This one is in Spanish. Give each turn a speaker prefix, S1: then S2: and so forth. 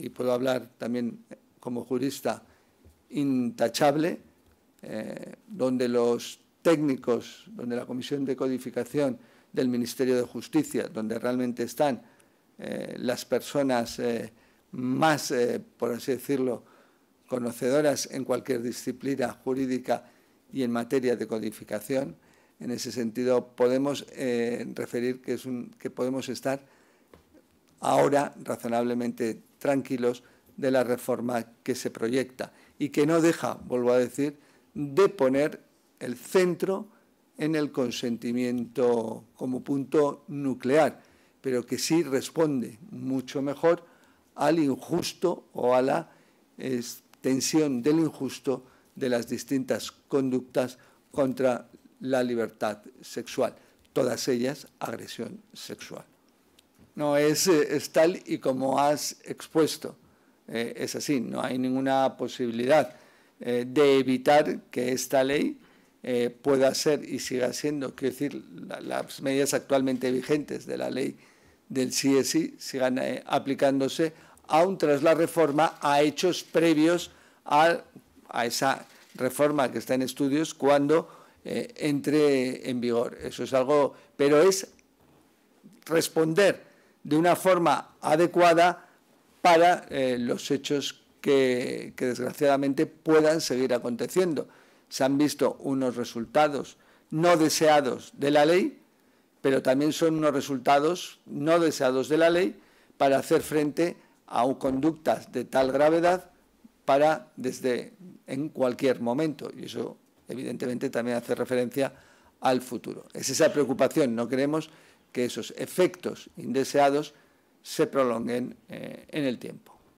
S1: y puedo hablar también eh, como jurista intachable, eh, donde los técnicos, donde la Comisión de Codificación del Ministerio de Justicia, donde realmente están eh, las personas más, por así decirlo, conocedoras en cualquier disciplina jurídica y en materia de codificación. En ese sentido, podemos referir que, es que podemos estar ahora razonablemente tranquilos de la reforma que se proyecta y que no deja, vuelvo a decir, de poner el centro en el consentimiento como punto nuclear, pero que sí responde mucho mejor al injusto o a la extensión del injusto de las distintas conductas contra la libertad sexual, todas ellas agresión sexual. No, eh, es, tal y como has expuesto. Eh, es así, no hay ninguna posibilidad eh, de evitar que esta ley pueda ser y siga siendo. Quiero decir, las medidas actualmente vigentes de la ley del CSI sigan aplicándose, aun tras la reforma, a hechos previos a, esa reforma que está en estudios cuando entre en vigor. Eso es algo, pero es responder de una forma adecuada para eh, los hechos que, desgraciadamente puedan seguir aconteciendo. Se han visto unos resultados no deseados de la ley, pero también son unos resultados no deseados de la ley para hacer frente a conductas de tal gravedad para desde en cualquier momento. Y eso, evidentemente, también hace referencia al futuro. Es esa preocupación. No queremos que esos efectos indeseados se prolonguen eh, en el tiempo.